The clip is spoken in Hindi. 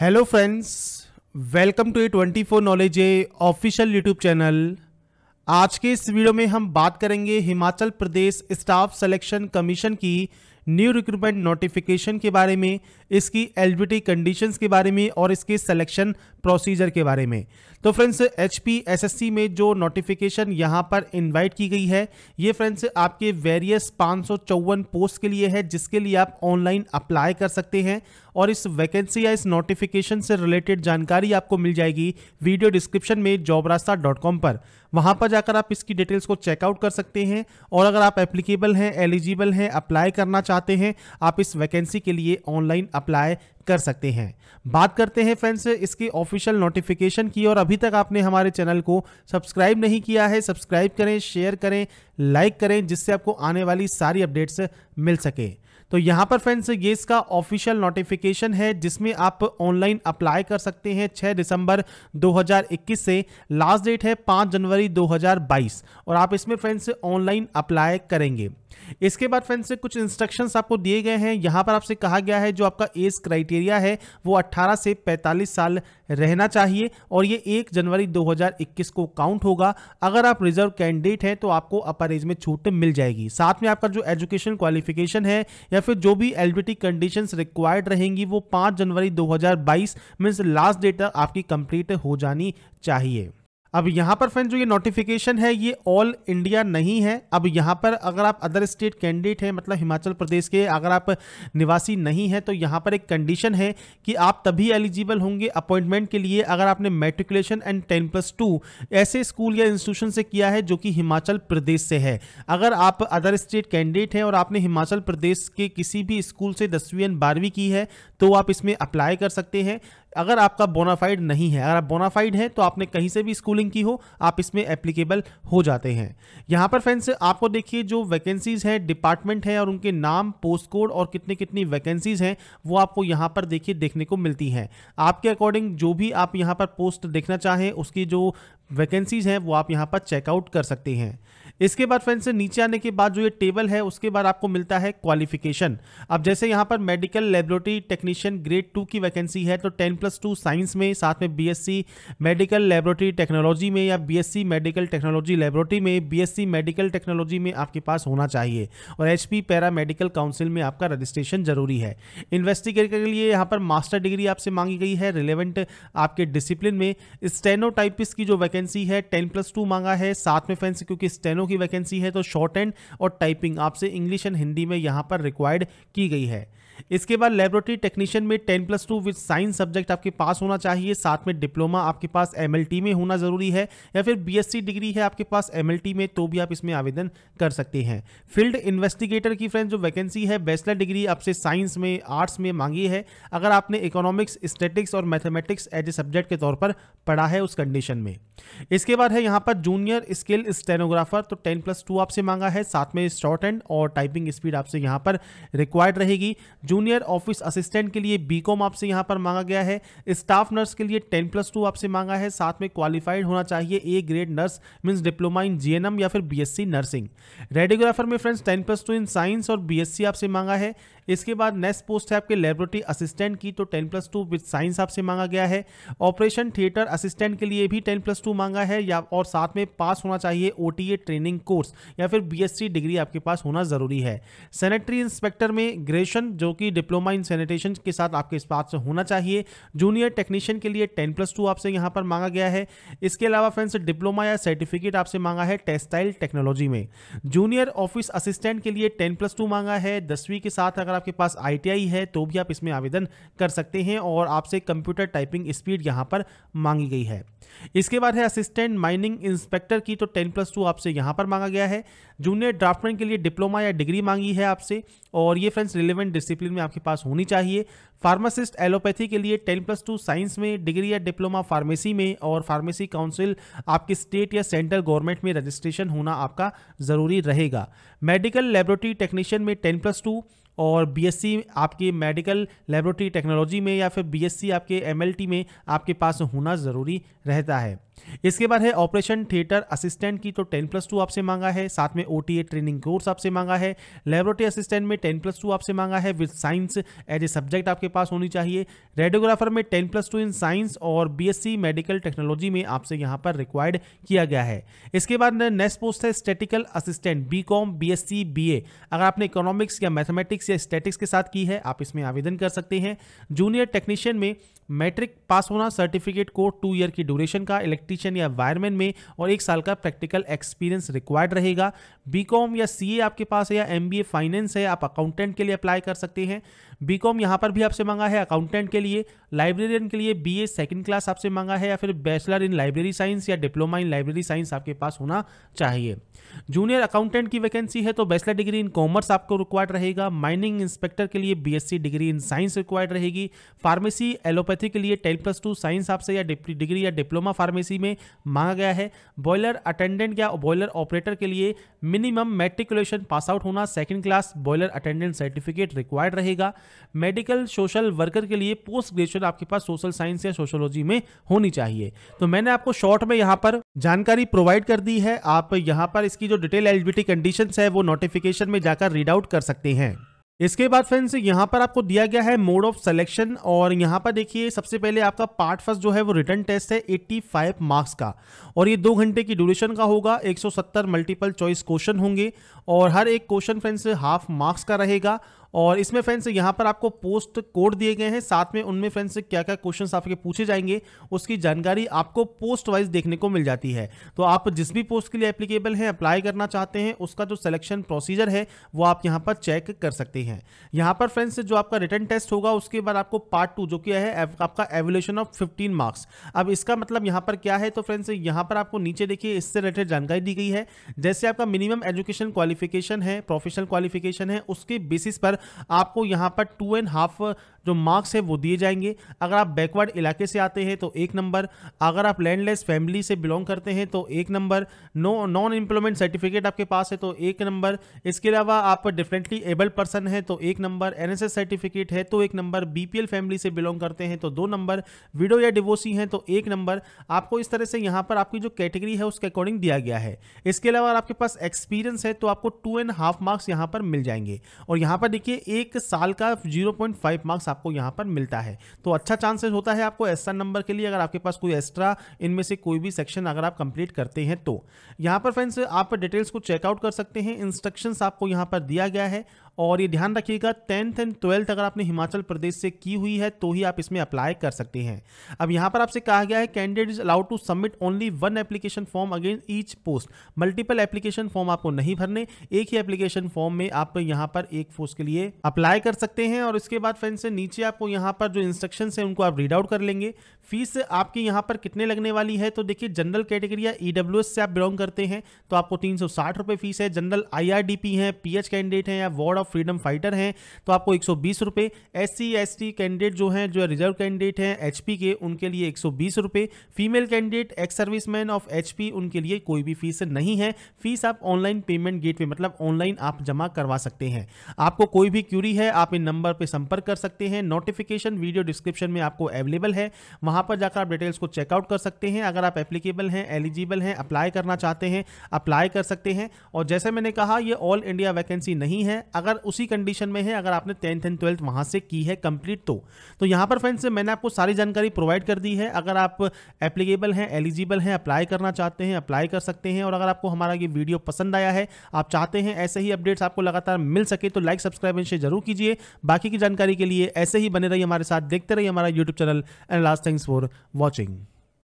hello friends welcome to A twenty four knowledge A official YouTube channel आज के इस वीडियो में हम बात करेंगे Himachal Pradesh staff selection commission की न्यू रिक्रूटमेंट नोटिफिकेशन के बारे में इसकी एलिजिबिलिटी कंडीशंस के बारे में और इसके सिलेक्शन प्रोसीजर के बारे में तो फ्रेंड्स एच पी में जो नोटिफिकेशन यहाँ पर इनवाइट की गई है ये फ्रेंड्स आपके वेरियस पाँच पोस्ट के लिए है जिसके लिए आप ऑनलाइन अप्लाई कर सकते हैं और इस वैकेंसी या इस नोटिफिकेशन से रिलेटेड जानकारी आपको मिल जाएगी वीडियो डिस्क्रिप्शन में जॉब रास्ता डॉट कॉम पर वहां पर जाकर आप इसकी डिटेल्स को चेकआउट कर सकते हैं और अगर आप एप्लीकेबल हैं एलिजिबल हैं अप्लाई करना चाहते हैं आप इस वैकेंसी के लिए ऑनलाइन अप्लाई कर सकते हैं बात करते हैं फ्रेंड्स इसकी ऑफिशियल नोटिफिकेशन की और अभी तक आपने हमारे चैनल को सब्सक्राइब नहीं किया है सब्सक्राइब करें शेयर करें लाइक करें जिससे आपको आने वाली सारी अपडेट्स मिल सके तो यहाँ पर फ्रेंड्स ये इसका ऑफिशियल नोटिफिकेशन है जिसमें आप ऑनलाइन अप्लाई कर सकते हैं 6 दिसंबर 2021 से लास्ट डेट है 5 जनवरी 2022 और आप इसमें फ्रेंड्स ऑनलाइन अप्लाई करेंगे इसके बाद फ्रेंड्स कुछ इंस्ट्रक्शंस आपको दिए गए हैं यहाँ पर आपसे कहा गया है जो आपका एज क्राइटेरिया है वो 18 से 45 साल रहना चाहिए और ये 1 जनवरी 2021 को काउंट होगा अगर आप रिजर्व कैंडिडेट हैं तो आपको अपर एज में छूट मिल जाएगी साथ में आपका जो एजुकेशन क्वालिफिकेशन है या फिर जो भी एलबीटी कंडीशंस रिक्वायर्ड रहेंगी वो 5 जनवरी 2022 हजार लास्ट डेट तक आपकी कंप्लीट हो जानी चाहिए अब यहाँ पर फ्रेंड जो ये नोटिफिकेशन है ये ऑल इंडिया नहीं है अब यहाँ पर अगर आप अदर स्टेट कैंडिडेट हैं मतलब हिमाचल प्रदेश के अगर आप निवासी नहीं हैं तो यहाँ पर एक कंडीशन है कि आप तभी एलिजिबल होंगे अपॉइंटमेंट के लिए अगर आपने matriculation and ten plus two ऐसे स्कूल या इंस्टीट्यूशन से किया है जो कि हिमाचल प्रदेश से है अगर आप अदर स्टेट कैंडिडेट हैं और आपने हिमाचल प्रदेश के किसी भी स्कूल से दसवीं एंड बारहवीं की है तो आप इसमें अप्लाई कर सकते हैं अगर आपका बोनाफाइड नहीं है अगर आप बोनाफाइड हैं तो आपने कहीं से भी स्कूलिंग की हो आप इसमें एप्लीकेबल हो जाते हैं यहाँ पर फ्रेंड्स आपको देखिए जो वैकेंसीज हैं डिपार्टमेंट है और उनके नाम पोस्ट कोड और कितनी कितनी वैकेंसीज हैं वो आपको यहाँ पर देखिए देखने को मिलती हैं आपके अकॉर्डिंग जो भी आप यहाँ पर पोस्ट देखना चाहें उसकी जो वैकेंसीज़ हैं वो आप यहाँ पर चेकआउट कर सकते हैं इसके बाद फ्रेंड्स नीचे आने के बाद जो ये टेबल है उसके बाद आपको मिलता है क्वालिफिकेशन अब जैसे यहाँ पर medical laboratory technician grade two की वैकेंसी है तो टेन प्लस टू साइंस में साथ में बीएससी मेडिकल लेबोरेटरी टेक्नोलॉजी में या बीएससी मेडिकल टेक्नोलॉजी लेबोरेटरी में बीएससी मेडिकल टेक्नोलॉजी में आपके पास होना चाहिए और H P paramedical council में आपका रजिस्ट्रेशन जरूरी है इन्वेस्टिगेट के लिए यहाँ पर मास्टर डिग्री आपसे मांगी गई है रिलेवेंट आपके डिसिप्लिन में स्टेनोटाइपिस की जो वैकेंसी वैकेंसी है टेन प्लस टू मांगा है साथ में फैंस क्योंकि स्टेनो की वैकेंसी है तो शॉर्ट एंड और टाइपिंग आपसे इंग्लिश एंड हिंदी में यहाँ पर रिक्वायर्ड की गई है इसके बाद लेबोरेटरी टेक्नीशियन में ten plus two with science subject आपके पास होना चाहिए साथ में डिप्लोमा आपके पास एम में होना ज़रूरी है या फिर बी डिग्री है आपके पास एम में तो भी आप इसमें आवेदन कर सकते हैं फील्ड इन्वेस्टिगेटर की फ्रेंड जो वैकेंसी है बैचलर डिग्री आपसे साइंस में आर्ट्स में मांगी है अगर आपने इकोनॉमिक्स स्टेटिक्स और मैथमेटिक्स एज ए सब्जेक्ट के तौर पर पढ़ा है उस कंडीशन में इसके बाद है यहाँ पर जूनियर स्किल स्टेनोग्राफर तो टेन प्लस टू आपसे मांगा है साथ में शॉर्ट एंड और टाइपिंग स्पीड आपसे यहाँ पर रिक्वायर्ड रहेगी जूनियर ऑफिस असिस्टेंट के लिए बी कॉम आपसे यहाँ पर मांगा गया है स्टाफ नर्स के लिए टेन प्लस टू आपसे मांगा है साथ में क्वालिफाइड होना चाहिए A grade nurse means diploma in GNM या फिर बीएससी नर्सिंग रेडियोग्राफर में friends ten plus two in science और बीएससी आपसे मांगा है इसके बाद नेक्स्ट पोस्ट है आपके लेबोरेटरी असिस्टेंट की तो ten plus two with science आपसे मांगा गया है ऑपरेशन थिएटर असिस्टेंट के लिए भी टेन प्लस टू मांगा है या और साथ में पास होना चाहिए ओ ट्रेनिंग कोर्स या फिर बी डिग्री आपके पास होना ज़रूरी है सैनिटरी इंस्पेक्टर में ग्रेजुएशन जो कि डिप्लोमा इन सैनिटेशन के साथ आपके पास होना चाहिए जूनियर टेक्नीशियन के लिए टेन प्लस टू आपसे यहाँ पर मांगा गया है इसके अलावा फ्रेंड्स डिप्लोमा या सर्टिफिकेट आपसे मांगा है टेक्सटाइल टेक्नोलॉजी में जूनियर ऑफिस असिस्टेंट के लिए टेन प्लस टू मांगा है दसवीं के साथ अगर आपके पास आई है तो भी आप इसमें आवेदन कर सकते हैं और आपसे कंप्यूटर टाइपिंग स्पीड यहाँ पर मांगी गई है इसके बाद है असिस्टेंट माइनिंग इंस्पेक्टर की तो टेन प्लस टू आपसे यहाँ पर मांगा गया है जूनियर ड्राफ्टमैन के लिए डिप्लोमा या डिग्री मांगी है आपसे और ये फ्रेंड्स रिलेवेंट डिसिप्लिन में आपके पास होनी चाहिए फार्मासिस्ट एलोपैथी के लिए टेन प्लस टू साइंस में डिग्री या डिप्लोमा फार्मेसी में और फार्मेसी काउंसिल आपके स्टेट या सेंट्रल गवर्नमेंट में रजिस्ट्रेशन होना आपका ज़रूरी रहेगा मेडिकल लेबोरेटरी टेक्नीशियन में टेन प्लस टू और बीएससी आपकी मेडिकल लेबोरेटरी टेक्नोलॉजी में या फिर बीएससी आपके एमएलटी में आपके पास होना ज़रूरी रहता है इसके बाद है ऑपरेशन थिएटर असिस्टेंट की तो टेन प्लस टू आपसे मांगा है साथ में ओ ट्रेनिंग कोर्स आपसे मांगा है लेबोरेटरी असिस्टेंट में टेन प्लस टू आपसे मांगा है with science as a subject आपके पास होनी चाहिए रेडियोग्राफर में ten plus two in science और बीएससी मेडिकल टेक्नोलॉजी में आपसे यहाँ पर रिक्वायर्ड किया गया है इसके बाद नेक्स्ट पोस्ट है statistical assistant B com B S C B A अगर आपने इकोनॉमिक्स या मैथमेटिक्स या स्टेटिक्स के साथ की है आप इसमें आवेदन कर सकते हैं जूनियर टेक्नीशियन में मैट्रिक पास होना सर्टिफिकेट को टू ईयर की ड्यूरेशन का इलेक्ट्रिक इलेक्ट्रीशियन या वायरमैन में और एक साल का प्रैक्टिकल एक्सपीरियंस रिक्वायर्ड रहेगा बीकॉम या सीए आपके पास है या एमबीए फाइनेंस है आप अकाउंटेंट के लिए अप्लाई कर सकते हैं बीकॉम यहाँ पर भी आपसे मांगा है अकाउंटेंट के लिए लाइब्रेरियन के लिए बीए सेकेंड क्लास आपसे मांगा है या फिर बैचलर इन लाइब्रेरी साइंस या डिप्लोमा इन लाइब्रेरी साइंस आपके पास होना चाहिए जूनियर अकाउंटेंट की वैकेंसी है तो बैचलर डिग्री इन कॉमर्स आपको रिक्वायर्ड रहेगा माइनिंग इंस्पेक्टर के लिए BSc degree in science required रहेगी फार्मेसी एलोपैथी के लिए टेन प्लस टू साइंस आपसे या डिग्री या डिप्लोमा फार्मेसी सी में मांगा गया है बॉयलर अटेंडेंट या बॉयलर ऑपरेटर के लिए मिनिमम मेट्रिकुलेशन पास आउट होना second class boiler attendant certificate required रहेगा मेडिकल सोशल वर्कर के लिए पोस्ट ग्रेजुएशन आपके पास सोशल साइंस या सोशोलॉजी में होनी चाहिए तो मैंने आपको शॉर्ट में यहाँ पर जानकारी प्रोवाइड कर दी है आप यहाँ पर इसकी जो डिटेल एलिजिबिलिटी कंडीशन है वो नोटिफिकेशन में जाकर रीड आउट कर सकते हैं इसके बाद फ्रेंड्स यहाँ पर आपको दिया गया है मोड ऑफ सिलेक्शन और यहाँ पर देखिए सबसे पहले आपका पार्ट फर्स्ट जो है वो रिटर्न टेस्ट है 85 मार्क्स का और ये दो घंटे की ड्यूरेशन का होगा 170 मल्टीपल चॉइस क्वेश्चन होंगे और हर एक क्वेश्चन फ्रेंड्स हाफ मार्क्स का रहेगा और इसमें फ्रेंड्स यहाँ पर आपको पोस्ट कोड दिए गए हैं साथ में उनमें फ्रेंड्स क्या क्या क्वेश्चन आपके पूछे जाएंगे उसकी जानकारी आपको पोस्ट वाइज देखने को मिल जाती है तो आप जिस भी पोस्ट के लिए एप्लीकेबल हैं अप्लाई करना चाहते हैं उसका जो सिलेक्शन प्रोसीजर है वो आप यहाँ पर चेक कर सकते हैं यहाँ पर फ्रेंड्स जो आपका रिटर्न टेस्ट होगा उसके बाद आपको पार्ट टू जो किया है आपका एवोल्यूशन ऑफ फिफ्टीन मार्क्स अब इसका मतलब यहाँ पर क्या है तो फ्रेंड्स यहाँ पर आपको नीचे देखिए इससे रिलेटेड जानकारी दी गई है जैसे आपका मिनिमम एजुकेशन क्वालिफिकेशन है प्रोफेशनल क्वालिफिकेशन है उसके बेसिस पर आपको यहाँ पर टू एंड हाफ जो मार्क्स है वो दिए जाएंगे अगर आप बैकवर्ड इलाके से आते हैं तो एक नंबर अगर आप लैंडलेस फैमिली से बिलोंग करते हैं तो एक number no non employment certificate आपके पास है तो एक नंबर इसके अलावा आप डिफरेंटली एबल पर्सन है तो एक नंबर एन सर्टिफिकेट है तो एक नंबर बी फैमिली से बिलोंग करते हैं तो दो नंबर विडो या डिवोसी हैं तो एक नंबर आपको इस तरह से यहाँ पर आपकी जो कैटेगरी है उसके अकॉर्डिंग दिया गया है इसके अलावा आपके पास एक्सपीरियंस है तो आपको टू एंड हाफ मार्क्स यहाँ पर मिल जाएंगे और यहाँ पर देखिए एक साल का जीरो पॉइंट फाइव मार्क्स आपको यहाँ पर मिलता है तो अच्छा चांसेस होता है आपको एस नंबर के लिए अगर आपके पास कोई एक्स्ट्रा इनमें से कोई भी सेक्शन अगर आप कंप्लीट करते हैं तो यहाँ पर फ्रेंड्स आप डिटेल्स को चेकआउट कर सकते हैं इंस्ट्रक्शन आपको यहाँ पर दिया गया है और ये ध्यान रखिएगा टेंथ एंड ट्वेल्थ अगर आपने हिमाचल प्रदेश से की हुई है तो ही आप इसमें अप्लाई कर सकते हैं अब यहाँ पर आपसे कहा गया है candidate is allowed to submit only one application form again each post multiple application form आपको नहीं भरने एक ही एप्लीकेशन फॉर्म में आप यहाँ पर एक पोस्ट के लिए अप्लाई कर सकते हैं और इसके बाद फ्रेंड नीचे नीचे आपको यहाँ पर जो इंस्ट्रक्शन है उनको आप रीड आउट कर लेंगे फीस आपकी यहाँ पर कितने लगने वाली है तो देखिए जनरल कैटेगरी या ई e से आप बिलोंग करते हैं तो आपको तीन सौ फीस है जनरल आई हैं पी कैंडिडेट हैं या वार्ड ऑफ फ्रीडम फाइटर हैं तो आपको एक सौ बीस कैंडिडेट जो हैं जो रिजर्व कैंडिडेट हैं एच के उनके लिए एक सौ बीस female candidate ex serviceman of H उनके लिए कोई भी फीस नहीं है फीस आप ऑनलाइन पेमेंट गेट मतलब ऑनलाइन आप जमा करवा सकते हैं आपको कोई भी क्यूरी है आप इन नंबर पर संपर्क कर सकते हैं सकते हैं नोटिफिकेशन वीडियो डिस्क्रिप्शन में आपको अवेलेबल है वहां पर जाकर आप डिटेल्स को चेकआउट कर सकते हैं अगर आप एप्लीकेबल हैं एलिजिबल हैं अप्लाई करना चाहते हैं अप्लाई कर सकते हैं और जैसे मैंने कहा ये ऑल इंडिया वैकेंसी नहीं है अगर उसी कंडीशन में है अगर आपने टेंथ एंड ट्वेल्थ वहाँ से की है कंप्लीट तो, तो यहाँ पर फ्रेंड्स मैंने आपको सारी जानकारी प्रोवाइड कर दी है अगर आप एप्लीकेबल हैं एलिजिबल हैं अप्लाई करना चाहते हैं अप्लाई कर सकते हैं और अगर आपको हमारा ये वीडियो पसंद आया है आप चाहते हैं ऐसे ही अपडेट्स आपको लगातार मिल सके तो लाइक सब्सक्राइब एंड शेयर जरूर कीजिए बाकी की जानकारी के लिए ऐसे ही बने रहिए हमारे साथ देखते रहिए हमारा YouTube channel and last thanks for watching